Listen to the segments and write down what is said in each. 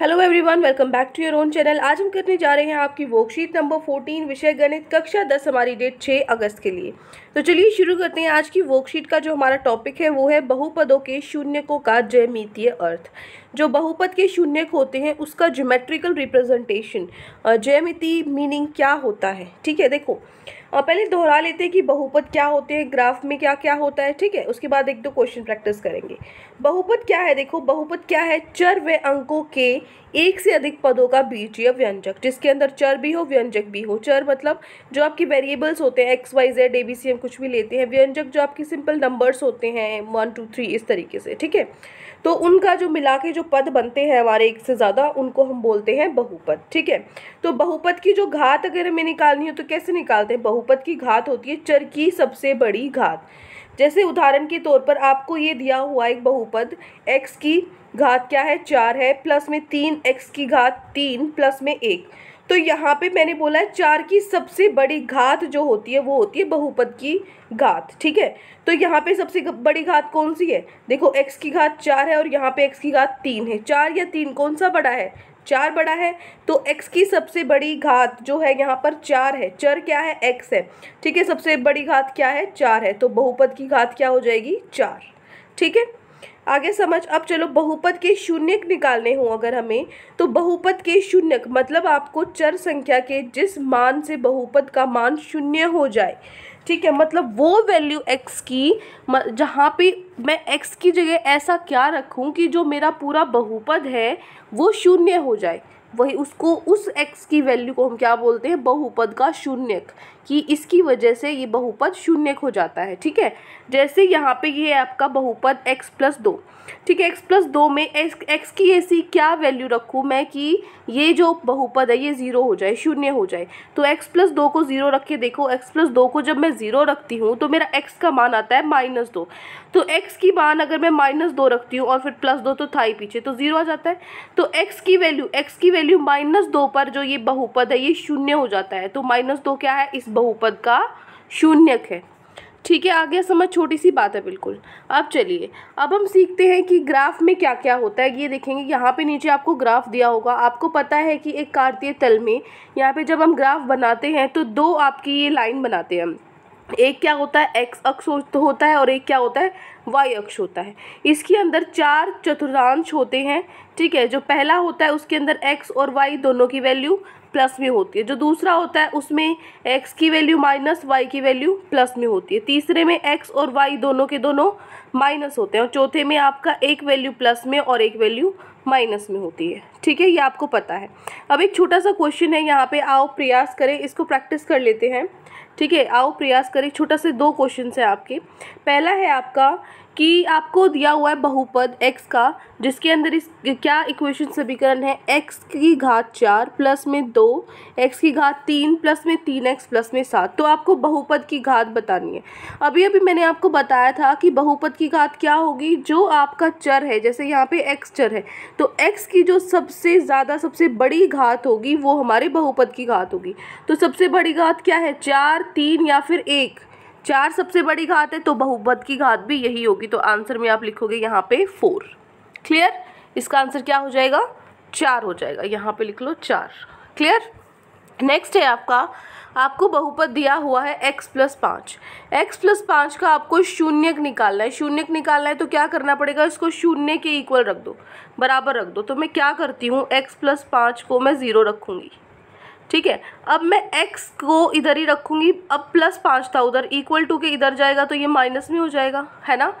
hello everyone welcome back to your own channel आज हम करने जा रहे हैं आपकी वर्कशीट नंबर फोर्टीन विषय गणित कक्षा दस हमारी डेट छः अगस्त के लिए तो चलिए शुरू करते हैं आज की वर्कशीट का जो हमारा टॉपिक है वो है बहुपदों के शून्यकों का जयमितीय अर्थ जो बहुपद के शून्यक होते हैं उसका जोमेट्रिकल रिप्रेजेंटेशन जयमिति मीनिंग क्या होता है ठीक है देखो और पहले दोहरा लेते हैं कि बहुपद क्या होते हैं ग्राफ में क्या क्या होता है ठीक है उसके बाद एक दो क्वेश्चन प्रैक्टिस करेंगे बहुपद क्या है देखो बहुपद क्या है चर व अंकों के एक से अधिक पदों का या व्यंजक जिसके अंदर चर भी हो व्यंजक भी हो चर मतलब जो आपके वेरिएबल्स होते हैं x y z a b c हम कुछ भी लेते हैं व्यंजक जो आपके सिंपल नंबर्स होते हैं वन टू थ्री इस तरीके से ठीक है तो उनका जो मिला के जो पद बनते हैं हमारे एक से ज़्यादा उनको हम बोलते हैं बहुपद ठीक है तो बहुपद की जो घात अगर हमें निकालनी हो तो कैसे निकालते हैं बहुपद की घात होती है चर की सबसे बड़ी घात जैसे उदाहरण के तौर पर आपको ये दिया हुआ एक बहुपद एक्स की घात क्या है चार है प्लस में तीन एक्स की घात तीन प्लस में एक तो यहाँ पे मैंने बोला है चार की सबसे बड़ी घात जो होती है वो होती है बहुपद की घात ठीक है तो यहाँ पे सबसे बड़ी घात कौन सी है देखो एक्स की घात चार है और यहाँ पे एक्स की घात तीन है चार या तीन कौन सा बड़ा है चार बड़ा है तो x की सबसे बड़ी घात जो है यहाँ पर चार है चर क्या है x है ठीक है सबसे बड़ी घात क्या है चार है तो बहुपद की घात क्या हो जाएगी चार ठीक है आगे समझ अब चलो बहुपद के शून्यक निकालने हों अगर हमें तो बहुपद के शून्यक मतलब आपको चर संख्या के जिस मान से बहुपद का मान शून्य हो जाए ठीक है मतलब वो वैल्यू एक्स की जहाँ पे मैं एक्स की जगह ऐसा क्या रखूँ कि जो मेरा पूरा बहुपद है वो शून्य हो जाए वही उसको उस एक्स की वैल्यू को हम क्या बोलते हैं बहुपद का शून्यक कि इसकी वजह से ये बहुपद शून्य हो जाता है ठीक है जैसे यहाँ पे ये है आपका बहुपद x प्लस दो ठीक है x प्लस दो में x x की ऐसी क्या वैल्यू रखूँ मैं कि ये जो बहुपद है ये ज़ीरो हो जाए शून्य हो जाए तो x प्लस दो को ज़ीरो रख के देखो x प्लस दो को जब मैं ज़ीरो रखती हूँ तो मेरा x का मान आता है माइनस दो तो x की मान अगर मैं माइनस दो रखती हूँ और फिर प्लस दो तो था ही पीछे तो ज़ीरो आ जाता है तो x की वैल्यू x की वैल्यू माइनस दो पर जो ये बहुपद है ये शून्य हो जाता है तो माइनस दो क्या है इस बहुपद का शून्यक है ठीक है आगे समझ छोटी सी बात है बिल्कुल अब चलिए अब हम सीखते हैं कि ग्राफ में क्या क्या होता है ये देखेंगे यहाँ पे नीचे आपको ग्राफ दिया होगा आपको पता है कि एक कार्तीय तल में यहाँ पे जब हम ग्राफ बनाते हैं तो दो आपकी ये लाइन बनाते हैं हम एक क्या होता है एक्स अक्ष तो होता है और एक क्या होता है वाई अक्ष होता है इसके अंदर चार चतुर्थांश होते हैं ठीक है जो पहला होता है उसके अंदर एक्स और वाई दोनों की वैल्यू प्लस में होती है जो दूसरा होता है उसमें एक्स की वैल्यू माइनस वाई की वैल्यू प्लस में होती है तीसरे में एक्स और वाई दोनों के दोनों माइनस होते हैं और चौथे में आपका एक वैल्यू प्लस में और एक वैल्यू माइनस में होती है ठीक है ये आपको पता है अब एक छोटा सा क्वेश्चन है यहाँ पे आओ प्रयास करें इसको प्रैक्टिस कर लेते हैं ठीक है आओ प्रयास करें छोटा से दो क्वेश्चन है आपके पहला है आपका कि आपको दिया हुआ है बहुपद x का जिसके अंदर इस क्या इक्वेशन समीकरण है x की घात चार प्लस में दो x की घात तीन प्लस में तीन एक्स प्लस में सात तो आपको बहुपद की घात बतानी है अभी अभी मैंने आपको बताया था कि बहुपद की घात क्या होगी जो आपका चर है जैसे यहाँ पे x चर है तो x की जो सबसे ज़्यादा सबसे बड़ी घात होगी वो हमारे बहुपद की घात होगी तो सबसे बड़ी घात क्या है चार तीन या फिर एक चार सबसे बड़ी घात है तो बहुपद की घात भी यही होगी तो आंसर में आप लिखोगे यहाँ पे फोर क्लियर इसका आंसर क्या हो जाएगा चार हो जाएगा यहाँ पे लिख लो चार क्लियर नेक्स्ट है आपका आपको बहुपद दिया हुआ है x प्लस पाँच एक्स प्लस पाँच का आपको शून्यक निकालना है शून्यक निकालना है तो क्या करना पड़ेगा इसको शून्य के इक्वल रख दो बराबर रख दो तो मैं क्या करती हूँ x प्लस पाँच को मैं ज़ीरो रखूँगी ठीक है अब मैं x को इधर ही रखूँगी अब प्लस पाँच था उधर इक्वल टू के इधर जाएगा तो ये माइनस में हो जाएगा है ना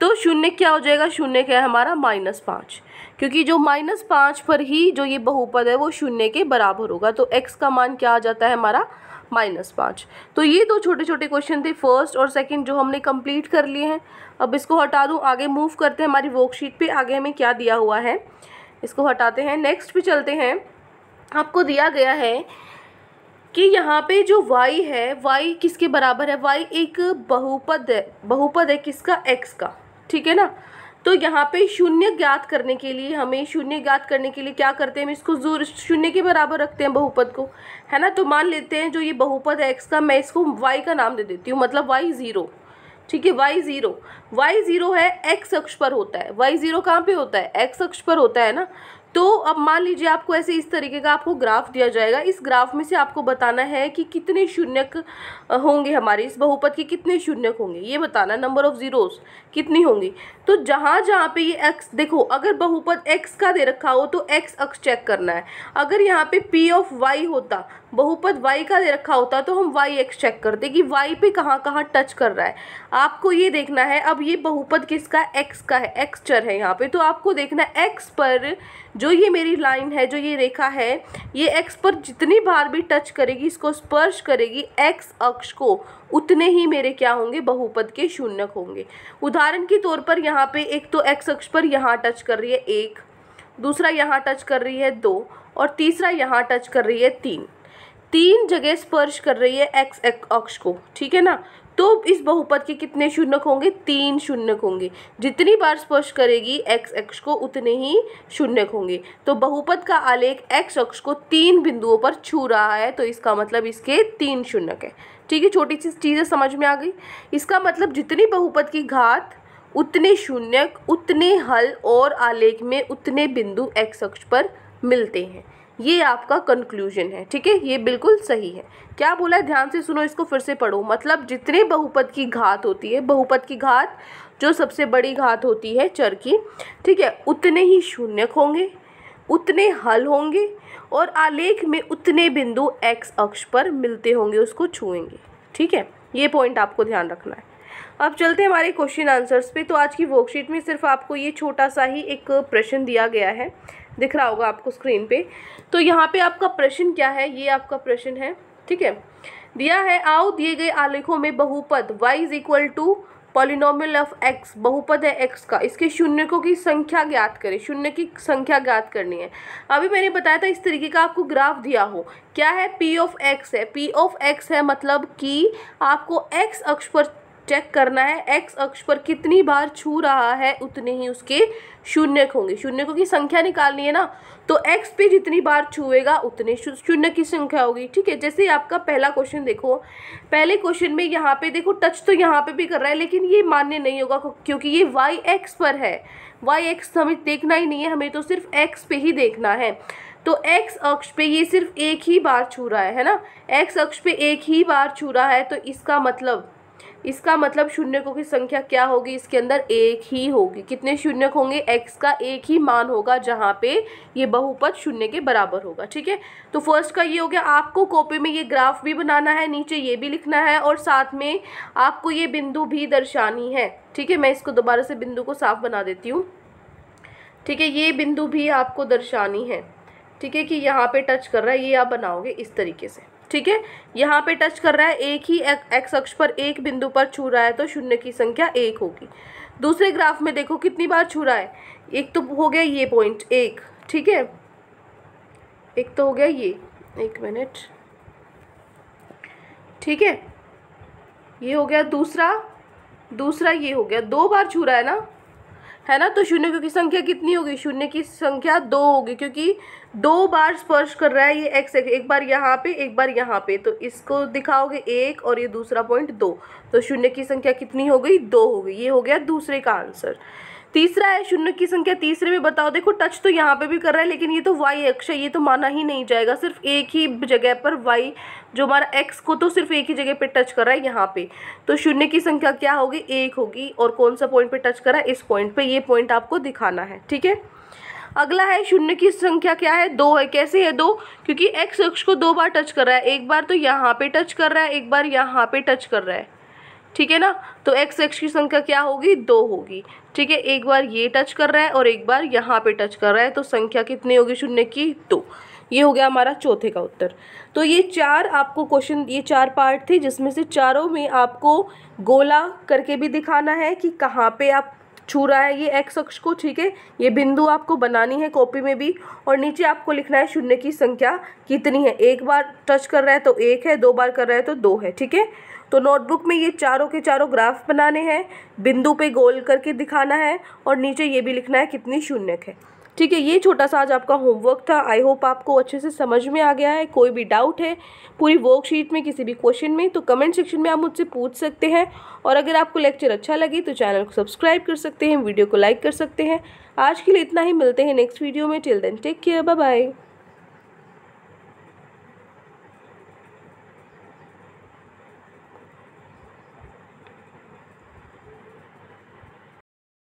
तो शून्य क्या हो जाएगा शून्य क्या है हमारा माइनस पाँच क्योंकि जो माइनस पाँच पर ही जो ये बहुपद है वो शून्य के बराबर होगा तो x का मान क्या आ जाता है हमारा माइनस पाँच तो ये दो छोटे छोटे क्वेश्चन थे फर्स्ट और सेकंड जो हमने कंप्लीट कर लिए हैं अब इसको हटा दूँ आगे मूव करते हैं हमारी वर्कशीट पे आगे हमें क्या दिया हुआ है इसको हटाते हैं नेक्स्ट पे चलते हैं आपको दिया गया है कि यहाँ पे जो वाई है वाई किसके बराबर है वाई एक बहुपद है बहुपद है किसका एक्स का ठीक है ना तो यहाँ पे शून्य ज्ञात करने के लिए हमें शून्य ज्ञात करने के लिए क्या करते हैं हम इसको जोर शून्य के बराबर रखते हैं बहुपद को है ना तो मान लेते हैं जो ये बहुपद है एक्स का मैं इसको वाई का नाम दे देती हूँ मतलब वाई ज़ीरो ठीक है वाई ज़ीरो वाई ज़ीरो है एक्स अक्ष पर होता है वाई ज़ीरो कहाँ पे होता है एक्स अक्ष पर होता है ना तो अब मान लीजिए आपको ऐसे इस तरीके का आपको ग्राफ दिया जाएगा इस ग्राफ में से आपको बताना है कि कितने शून्यक होंगे हमारे इस बहुपद के कितने शून्यक होंगे ये बताना नंबर ऑफ़ ज़ीरोस कितनी होंगी तो जहाँ जहाँ पे ये एक्स देखो अगर बहुपद एक्स का दे रखा हो तो एक्स अक्स चेक करना है अगर यहाँ पे पी ऑफ वाई होता बहुपद वाई का दे रखा होता तो हम वाई एक्स चेक करते कि वाई पे कहाँ कहाँ टच कर रहा है आपको ये देखना है अब ये बहुपद किसका एक्स का है एक्स चर है यहाँ पे तो आपको देखना है एक्स पर जो ये मेरी लाइन है जो ये रेखा है ये एक्स पर जितनी बार भी टच करेगी इसको स्पर्श करेगी एक्स अक्ष को उतने ही मेरे क्या होंगे बहुपद के शून्यक होंगे उदाहरण के तौर पर यहाँ पे एक तो एक्स अक्ष पर यहाँ टच कर रही है एक दूसरा यहाँ टच कर रही है दो और तीसरा यहाँ टच कर रही है तीन तीन जगह स्पर्श कर रही है एक्स अक्ष को ठीक है ना तो इस बहुपद के कितने शून्यक होंगे तीन शून्यक होंगे जितनी बार स्पर्श करेगी एक्स अक्ष को उतने ही शून्यक होंगे तो बहुपद का आलेख एक्स अक्ष को तीन बिंदुओं पर छू रहा है तो इसका मतलब इसके तीन शून्यक है ठीक है छोटी सी चीज़ें समझ में आ गई इसका मतलब जितनी बहुपद की घात उतने शून्यक उतने हल और आलेख में उतने बिंदु एक्स अक्ष पर मिलते हैं ये आपका कंक्लूजन है ठीक है ये बिल्कुल सही है क्या बोला है ध्यान से सुनो इसको फिर से पढ़ो मतलब जितने बहुपद की घात होती है बहुपद की घात जो सबसे बड़ी घात होती है चर की ठीक है उतने ही शून्य होंगे उतने हल होंगे और आलेख में उतने बिंदु एक्स अक्ष पर मिलते होंगे उसको छुएंगे ठीक है ये पॉइंट आपको ध्यान रखना है अब चलते हैं हमारे क्वेश्चन आंसर्स पे तो आज की वर्कशीट में सिर्फ आपको ये छोटा सा ही एक प्रश्न दिया गया है दिख रहा होगा आपको स्क्रीन पे तो यहाँ पे आपका प्रश्न क्या है ये आपका प्रश्न है ठीक है दिया है आओ दिए गए आलेखों में बहुपद y is equal to polynomial of x बहुपद है x का इसके शून्यकों की संख्या ज्ञात करें शून्य की संख्या ज्ञात करनी है अभी मैंने बताया था इस तरीके का आपको ग्राफ दिया हो क्या है p ऑफ x है p ऑफ x है मतलब कि आपको x अक्ष पर चेक करना है एक्स अक्ष पर कितनी बार छू रहा है उतने ही उसके शून्य होंगे शून्य की संख्या निकालनी है ना तो एक्स पे जितनी बार छूएगा उतने शून्य की संख्या होगी ठीक है जैसे आपका पहला क्वेश्चन देखो पहले क्वेश्चन में यहाँ पे देखो टच तो यहाँ पे भी कर रहा है लेकिन ये मान्य नहीं होगा क्योंकि ये वाई एक्स पर है वाई एक्स तो हमें देखना ही नहीं है हमें तो सिर्फ एक्स पे ही देखना है तो एक्स अक्ष पे ये सिर्फ एक ही बार छू रहा है है ना एक्स अक्ष पे एक ही बार छू रहा है तो इसका मतलब इसका मतलब शून्यकों की संख्या क्या होगी इसके अंदर एक ही होगी कितने शून्यक होंगे एक्स का एक ही मान होगा जहाँ पे ये बहुपद शून्य के बराबर होगा ठीक है तो फर्स्ट का ये हो गया आपको कॉपी में ये ग्राफ भी बनाना है नीचे ये भी लिखना है और साथ में आपको ये बिंदु भी दर्शानी है ठीक है मैं इसको दोबारा से बिंदु को साफ बना देती हूँ ठीक है ये बिंदु भी आपको दर्शानी है ठीक है कि यहाँ पे टच कर रहा है ये आप बनाओगे इस तरीके से ठीक है यहाँ पे टच कर रहा है एक ही एक्स अक्ष पर एक बिंदु पर छू रहा है तो शून्य की संख्या एक होगी दूसरे ग्राफ में देखो कितनी बार छू रहा है एक तो हो गया ये पॉइंट एक ठीक है एक तो हो गया ये एक मिनट ठीक है ये हो गया दूसरा दूसरा ये हो गया दो बार छू रहा है ना है ना तो शून्य की संख्या कितनी होगी शून्य की संख्या दो होगी क्योंकि दो बार स्पर्श कर रहा है ये एक्स एक्स एक बार यहाँ पे एक बार यहाँ पे तो इसको दिखाओगे एक और ये दूसरा पॉइंट दो तो शून्य की संख्या कितनी हो गई दो हो गई ये हो गया दूसरे का आंसर तीसरा है शून्य की संख्या तीसरे में बताओ देखो टच तो यहाँ पे भी कर रहा है लेकिन ये तो वाई अक्ष है ये तो माना ही नहीं जाएगा सिर्फ एक ही जगह पर वाई जो हमारा एक्स को तो सिर्फ एक ही जगह पे टच कर रहा है यहाँ पे तो शून्य की संख्या क्या होगी एक होगी और कौन सा पॉइंट पे टच कर रहा है इस पॉइंट पे ये पॉइंट आपको दिखाना है ठीक है अगला है शून्य की संख्या क्या है दो है कैसे है दो क्योंकि एक्स अक्ष को दो बार टच कर रहा है एक बार तो यहाँ पे टच कर रहा है एक बार यहाँ पे टच कर रहा है ठीक है ना तो एक्स एक्स की संख्या क्या होगी दो होगी ठीक है एक बार ये टच कर रहा है और एक बार यहाँ पे टच कर रहा है तो संख्या कितनी होगी शून्य की दो ये हो गया हमारा चौथे का उत्तर तो ये चार आपको क्वेश्चन ये चार पार्ट थे जिसमें से चारों में आपको गोला करके भी दिखाना है कि कहाँ पे आप छू रहा है ये एक्स अक्ष को ठीक है ये बिंदु आपको बनानी है कॉपी में भी और नीचे आपको लिखना है शून्य की संख्या कितनी है एक बार टच कर रहा है तो एक है दो बार कर रहा है तो दो है ठीक है तो नोटबुक में ये चारों के चारों ग्राफ बनाने हैं बिंदु पे गोल करके दिखाना है और नीचे ये भी लिखना है कितनी शून्यक है ठीक है ये छोटा सा आज आपका होमवर्क था आई होप आपको अच्छे से समझ में आ गया है कोई भी डाउट है पूरी वर्कशीट में किसी भी क्वेश्चन में तो कमेंट सेक्शन में आप मुझसे पूछ सकते हैं और अगर आपको लेक्चर अच्छा लगे तो चैनल को सब्सक्राइब कर सकते हैं वीडियो को लाइक कर सकते हैं आज के लिए इतना ही मिलते हैं नेक्स्ट वीडियो में till then take care bye bye